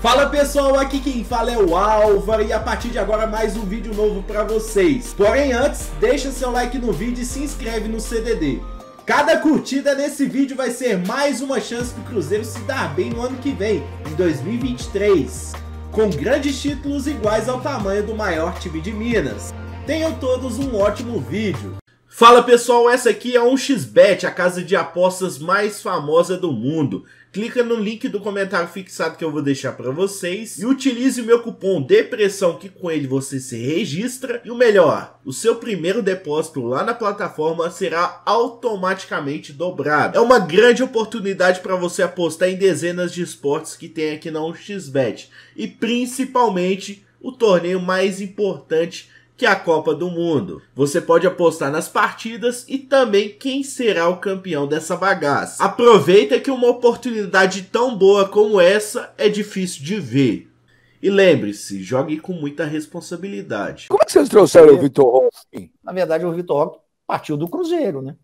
Fala pessoal, aqui quem fala é o Álvaro e a partir de agora mais um vídeo novo para vocês. Porém antes, deixa seu like no vídeo e se inscreve no CDD. Cada curtida nesse vídeo vai ser mais uma chance do Cruzeiro se dar bem no ano que vem, em 2023, com grandes títulos iguais ao tamanho do maior time de Minas. Tenham todos um ótimo vídeo. Fala pessoal, essa aqui é a 1xBet, a casa de apostas mais famosa do mundo. Clica no link do comentário fixado que eu vou deixar para vocês e utilize o meu cupom DEPRESSão que com ele você se registra e o melhor, o seu primeiro depósito lá na plataforma será automaticamente dobrado. É uma grande oportunidade para você apostar em dezenas de esportes que tem aqui na 1xBet e principalmente o torneio mais importante que é a Copa do Mundo. Você pode apostar nas partidas e também quem será o campeão dessa bagaça. Aproveita que uma oportunidade tão boa como essa é difícil de ver. E lembre-se, jogue com muita responsabilidade. Como é que vocês trouxeram o Vitor Roque? Na verdade, o Vitor Roque partiu do Cruzeiro, né?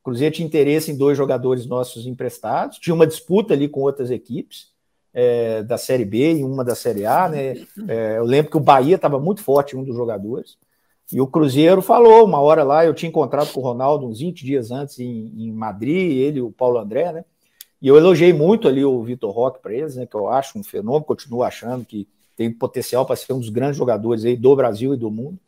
O Cruzeiro tinha interesse em dois jogadores nossos emprestados, tinha uma disputa ali com outras equipes é, da Série B e uma da Série A, né? É, eu lembro que o Bahia estava muito forte, um dos jogadores. E o Cruzeiro falou uma hora lá, eu tinha encontrado com o Ronaldo uns 20 dias antes em, em Madrid, ele e o Paulo André, né? E eu elogiei muito ali o Vitor Roque para eles, né? Que eu acho um fenômeno, continuo achando que tem potencial para ser um dos grandes jogadores aí do Brasil e do mundo.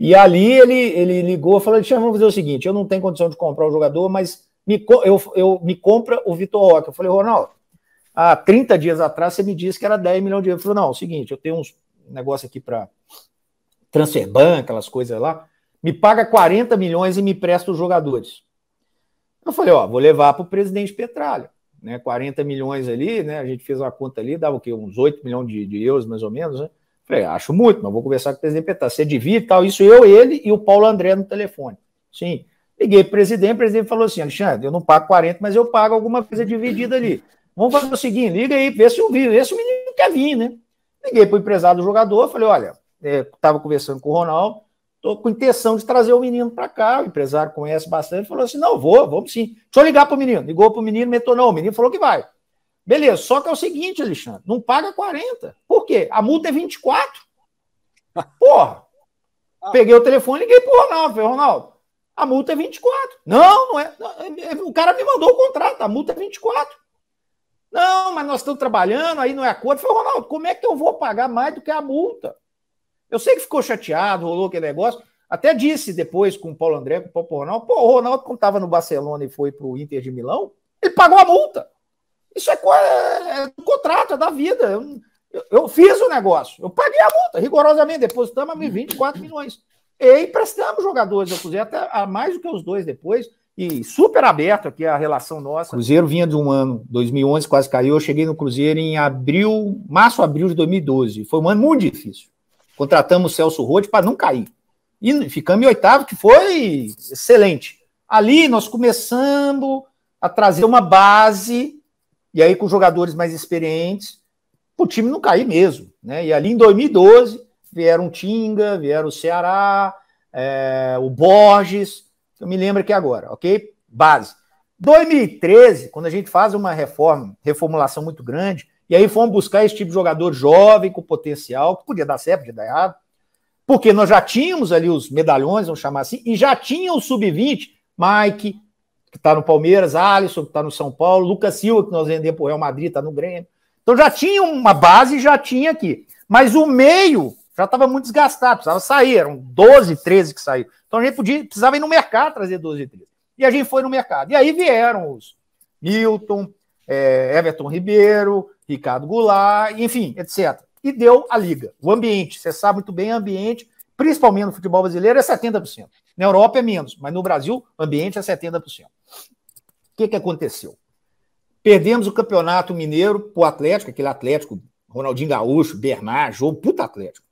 E ali ele, ele ligou falou: Deixa, vamos fazer o seguinte: eu não tenho condição de comprar o jogador, mas me, eu, eu, me compra o Vitor Roque. Eu falei, Ronaldo, há 30 dias atrás você me disse que era 10 milhões de euros. Eu falei, não, é o seguinte, eu tenho um negócio aqui para banco aquelas coisas lá, me paga 40 milhões e me presta os jogadores. Eu falei, ó, vou levar para o presidente Petralha, né? 40 milhões ali, né? A gente fez uma conta ali, dava o quê? Uns 8 milhões de, de euros, mais ou menos, né? Falei, acho muito, mas vou conversar com o presidente Petralha. Você divide e tal, isso eu, ele e o Paulo André no telefone. Sim. Liguei para o presidente, o presidente falou assim: Alexandre, eu não pago 40, mas eu pago alguma coisa dividida ali. Vamos fazer o seguinte, liga aí, vê se o vídeo, vê se o menino quer vir, né? Liguei para o empresário do jogador, falei, olha, estava é, conversando com o Ronaldo, estou com intenção de trazer o menino para cá, o empresário conhece bastante, falou assim, não, vou, vamos sim. Deixa eu ligar para o menino. Ligou para o menino, meteu não, o menino falou que vai. Beleza, só que é o seguinte, Alexandre, não paga 40. Por quê? A multa é 24. Porra! Ah. Peguei o telefone e liguei pro Ronaldo. Falei, Ronaldo, a multa é 24. Não, não é, é, é. O cara me mandou o contrato, a multa é 24. Não, mas nós estamos trabalhando, aí não é acordo. Eu falei, Ronaldo, como é que eu vou pagar mais do que a multa? Eu sei que ficou chateado, rolou aquele negócio. Até disse depois com o Paulo André, com o Paulo Ronaldo, pô, o Ronaldo, quando estava no Barcelona e foi para o Inter de Milão, ele pagou a multa. Isso é, é, é contrato, é da vida. Eu, eu, eu fiz o negócio, eu paguei a multa, rigorosamente, depositamos 24 milhões. E emprestamos jogadores, eu até a mais do que os dois depois e super aberto aqui a relação nossa. Cruzeiro vinha de um ano, 2011 quase caiu, eu cheguei no Cruzeiro em abril, março, abril de 2012. Foi um ano muito difícil. Contratamos o Celso Roth para não cair. E ficamos em oitavo, que foi excelente. Ali nós começamos a trazer uma base, e aí com jogadores mais experientes, para o time não cair mesmo. Né? E ali em 2012 vieram o Tinga, vieram o Ceará, é, o Borges, eu me lembro aqui agora, ok? Base. 2013, quando a gente faz uma reforma, reformulação muito grande, e aí fomos buscar esse tipo de jogador jovem, com potencial, que podia dar certo, podia dar errado, porque nós já tínhamos ali os medalhões, vamos chamar assim, e já tinha o sub-20, Mike, que está no Palmeiras, Alisson, que está no São Paulo, Lucas Silva, que nós vendemos para o Real Madrid, está no Grêmio. Então já tinha uma base, já tinha aqui. Mas o meio já estava muito desgastado, precisava sair, eram 12, 13 que saiu. Então a gente podia, precisava ir no mercado trazer 12, 13. E a gente foi no mercado. E aí vieram os Milton, é, Everton Ribeiro, Ricardo Goulart, enfim, etc. E deu a liga. O ambiente, você sabe muito bem, ambiente, principalmente no futebol brasileiro, é 70%. Na Europa é menos, mas no Brasil, ambiente é 70%. O que, que aconteceu? Perdemos o Campeonato Mineiro para o Atlético, aquele Atlético, Ronaldinho Gaúcho, Bernard, jogo, puta Atlético.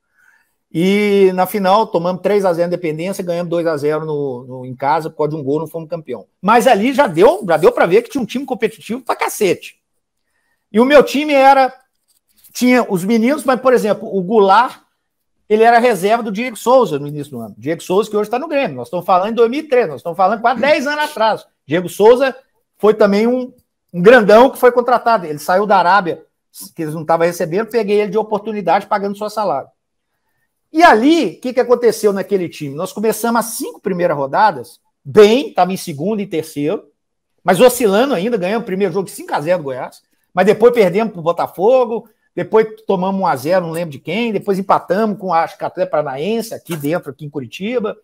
E na final, tomamos 3 a 0 na Independência, ganhamos 2 a 0 no, no, em casa, por causa de um gol, não fomos campeão. Mas ali já deu, já deu para ver que tinha um time competitivo pra cacete. E o meu time era. Tinha os meninos, mas, por exemplo, o Goulart, ele era reserva do Diego Souza no início do ano. Diego Souza, que hoje está no Grêmio. Nós estamos falando em 2003, nós estamos falando quase 10 anos atrás. Diego Souza foi também um, um grandão que foi contratado. Ele saiu da Arábia, que eles não estavam recebendo, peguei ele de oportunidade pagando seu salário. E ali, o que, que aconteceu naquele time? Nós começamos as cinco primeiras rodadas, bem, estava em segundo e terceiro, mas oscilando ainda, ganhamos o primeiro jogo 5x0 do Goiás, mas depois perdemos para o Botafogo, depois tomamos 1x0, não lembro de quem, depois empatamos com a Atlético Paranaense, aqui dentro, aqui em Curitiba.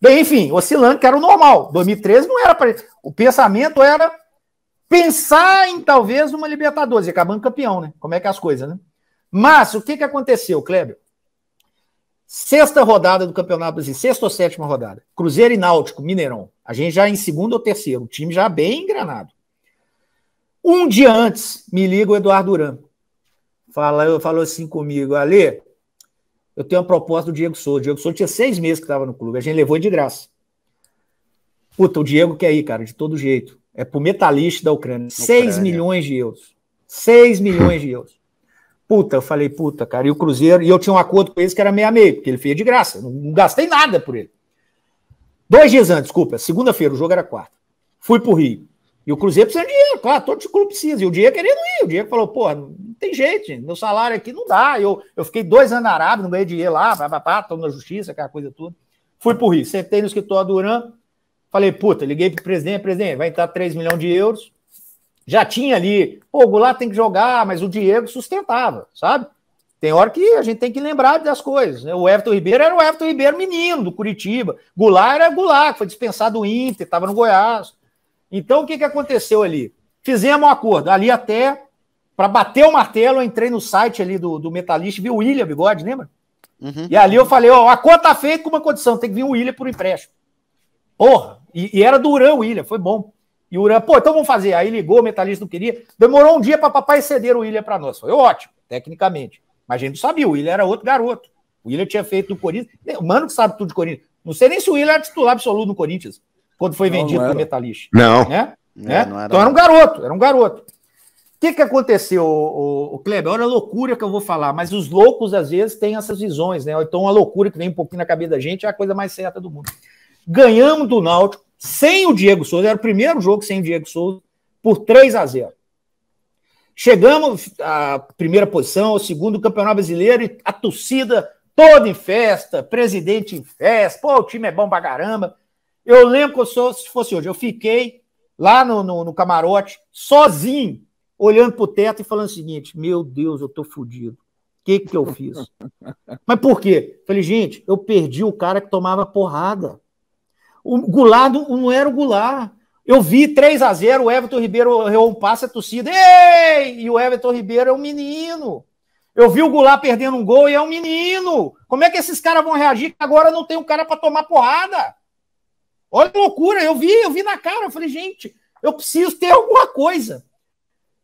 Bem, enfim, oscilando, que era o normal. 2013 não era para. O pensamento era pensar em talvez uma Libertadores, e acabando campeão, né? Como é que é as coisas, né? Mas o que, que aconteceu, Kleber? Sexta rodada do Campeonato Brasileiro, sexta ou sétima rodada. Cruzeiro e Náutico, Mineirão. A gente já é em segundo ou terceiro, o time já bem engranado. Um dia antes, me liga o Eduardo Duran. Fala, falou assim comigo, Ale, eu tenho uma proposta do Diego Souza. O Diego Souza tinha seis meses que estava no clube, a gente levou de graça. Puta, o Diego quer ir, cara, de todo jeito. É pro metalista da Ucrânia. Ucrânia. 6 milhões de euros. 6 milhões de euros. Puta, eu falei, puta, cara, e o Cruzeiro, e eu tinha um acordo com eles que era meia meio, porque ele fez de graça, não, não gastei nada por ele. Dois dias antes, desculpa, segunda-feira, o jogo era quarta. Fui pro Rio. E o Cruzeiro precisa de dinheiro, claro, todo clube precisa. E o Diego querendo ir. O Diego falou, pô, não tem jeito, gente. meu salário aqui não dá. Eu, eu fiquei dois anos na Arábia, não ganhei dinheiro lá, papapá, estou na justiça, aquela coisa toda. Fui pro Rio, sentei no escritório do Urã, falei, puta, liguei pro presidente, presidente, vai entrar 3 milhões de euros já tinha ali, pô, o Goulart tem que jogar, mas o Diego sustentava, sabe? Tem hora que a gente tem que lembrar das coisas. Né? O Everton Ribeiro era o Everton Ribeiro menino do Curitiba. Goulart era Goulart, que foi dispensado do Inter, estava no Goiás. Então, o que, que aconteceu ali? Fizemos um acordo. Ali até, para bater o martelo, eu entrei no site ali do, do Metalista, vi o William Bigode, lembra? Uhum. E ali eu falei, ó, a conta tá feita com uma condição, tem que vir o William por empréstimo. Porra! E, e era durão o William, foi bom. E o Urã, pô, então vamos fazer. Aí ligou, o metalista não queria. Demorou um dia para papai ceder o Willian para nós. Foi ótimo, tecnicamente. Mas a gente não sabia, o Willian era outro garoto. O Willian tinha feito do Corinthians. O Mano que sabe tudo de Corinthians. Não sei nem se o Willian era titular absoluto no Corinthians, quando foi não, vendido para o Metalista. Não. Né? Não, é, né? não era então era um garoto, era um garoto. O que, que aconteceu, o, o, Kleber? Olha a loucura que eu vou falar, mas os loucos às vezes têm essas visões, né? Então a loucura que vem um pouquinho na cabeça da gente é a coisa mais certa do mundo. Ganhamos do Náutico, sem o Diego Souza, era o primeiro jogo sem o Diego Souza, por 3 a 0. Chegamos à primeira posição, ao segundo campeonato brasileiro, e a torcida toda em festa, presidente em festa, pô, o time é bom pra caramba. Eu lembro que eu sou, se fosse hoje, eu fiquei lá no, no, no camarote, sozinho, olhando pro teto e falando o seguinte: meu Deus, eu tô fudido. O que, que eu fiz? Mas por quê? Falei, gente, eu perdi o cara que tomava porrada. O Goulart não era o Goulart. Eu vi 3 a 0 o Everton Ribeiro errou um passe, a é torcida. Ei! E o Everton Ribeiro é um menino. Eu vi o Goulart perdendo um gol e é um menino. Como é que esses caras vão reagir que agora não tem o um cara para tomar porrada? Olha a loucura, eu vi, eu vi na cara, eu falei, gente, eu preciso ter alguma coisa.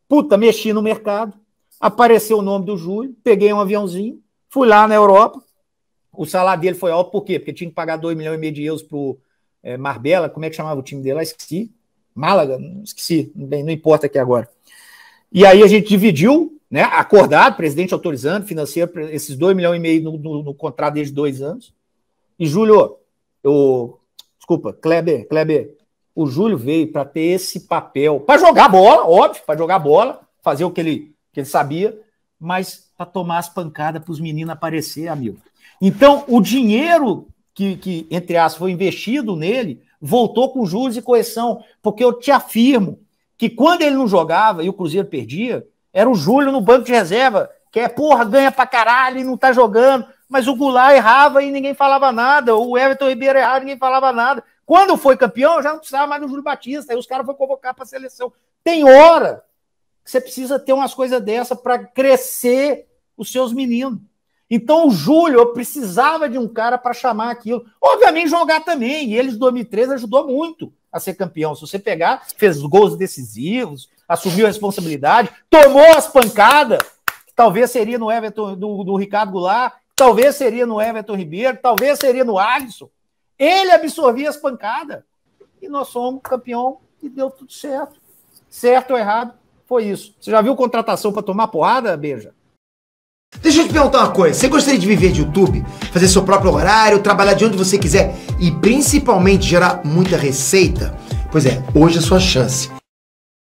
Puta, mexi no mercado, apareceu o nome do Júlio, peguei um aviãozinho, fui lá na Europa, o salário dele foi alto, por quê? Porque tinha que pagar 2 milhões e meio de euros pro, é, Marbella, como é que chamava o time dele? Eu esqueci. Málaga, não esqueci, não importa aqui agora. E aí a gente dividiu, né? Acordado, presidente autorizando, financeiro, esses 2 milhões e meio no, no, no contrato desde dois anos. E Júlio, eu, desculpa, Kleber, Kleber, o Júlio veio para ter esse papel, para jogar bola, óbvio, para jogar bola, fazer o que ele, que ele sabia, mas para tomar as pancadas para os meninos aparecer, amigo. Então, o dinheiro que, que entre aspas, foi investido nele, voltou com juros e correção. Porque eu te afirmo que quando ele não jogava e o Cruzeiro perdia, era o Júlio no banco de reserva, que é, porra, ganha pra caralho e não tá jogando. Mas o Goulart errava e ninguém falava nada. O Everton Ribeiro errava e ninguém falava nada. Quando foi campeão, já não precisava mais do Júlio Batista. Aí os caras foram convocar para a seleção. Tem hora que você precisa ter umas coisas dessa para crescer os seus meninos. Então o Júlio precisava de um cara para chamar aquilo. Obviamente jogar também, e ele 2003, ajudou muito a ser campeão. Se você pegar, fez gols decisivos, assumiu a responsabilidade, tomou as pancadas, que talvez seria no Everton do, do Ricardo Goulart, talvez seria no Everton Ribeiro, talvez seria no Alisson. Ele absorvia as pancadas. E nós somos campeão e deu tudo certo. Certo ou errado, foi isso. Você já viu contratação para tomar porrada, Beija? Deixa eu te perguntar uma coisa, você gostaria de viver de YouTube? Fazer seu próprio horário, trabalhar de onde você quiser e principalmente gerar muita receita? Pois é, hoje é a sua chance.